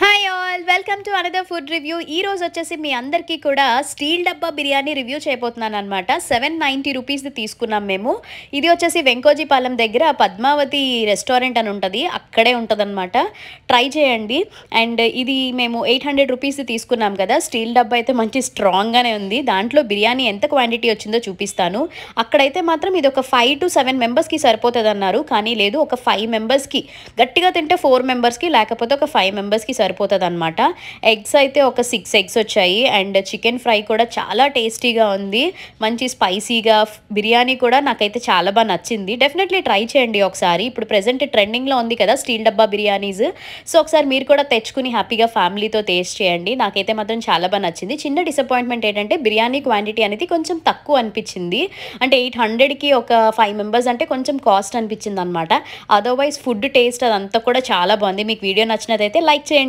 hi all welcome to another food review ఈ రోజు వచ్చేసి మీ అందరికీ కూడా స్టీల్ డబ్బా బిర్యానీ రివ్యూ చేయబోతున్నాను అనమాట సెవెన్ నైంటీ రూపీస్ది తీసుకున్నాం మేము ఇది వచ్చేసి వెంకోజీపాలెం దగ్గర పద్మావతి రెస్టారెంట్ అని ఉంటుంది అక్కడే ఉంటుందన్నమాట ట్రై చేయండి అండ్ ఇది మేము ఎయిట్ హండ్రెడ్ రూపీస్ది తీసుకున్నాం కదా స్టీల్ డబ్బా అయితే మంచి స్ట్రాంగ్గానే ఉంది దాంట్లో బిర్యానీ ఎంత క్వాంటిటీ వచ్చిందో చూపిస్తాను అక్కడైతే మాత్రం ఇది ఒక ఫైవ్ టు సెవెన్ మెంబర్స్కి సరిపోతుంది అన్నారు కానీ లేదు ఒక ఫైవ్ మెంబర్స్కి గట్టిగా తింటే ఫోర్ మెంబర్స్కి లేకపోతే ఒక ఫైవ్ మెంబర్స్కి సరిపోతుంది సరిపోతుంది అనమాట ఎగ్స్ అయితే ఒక సిక్స్ ఎగ్స్ వచ్చాయి అండ్ చికెన్ ఫ్రై కూడా చాలా టేస్టీగా ఉంది మంచి స్పైసీగా బిర్యానీ కూడా నాకైతే చాలా బాగా నచ్చింది డెఫినెట్లీ ట్రై చేయండి ఒకసారి ఇప్పుడు ప్రజెంట్ ట్రెండింగ్లో ఉంది కదా స్టీల్ డబ్బా బిర్యానీస్ సో ఒకసారి మీరు కూడా తెచ్చుకుని హ్యాపీగా ఫ్యామిలీతో టేస్ట్ చేయండి నాకైతే మాత్రం చాలా బాగా నచ్చింది చిన్న డిసప్పాయింట్మెంట్ ఏంటంటే బిర్యానీ క్వాంటిటీ అనేది కొంచెం తక్కువ అనిపించింది అంటే ఎయిట్ హండ్రెడ్కి ఒక ఫైవ్ మెంబర్స్ అంటే కొంచెం కాస్ట్ అనిపించింది అనమాట అదర్వైజ్ ఫుడ్ టేస్ట్ అదంతా కూడా చాలా బాగుంది మీకు వీడియో నచ్చినదైతే లైక్ చేయండి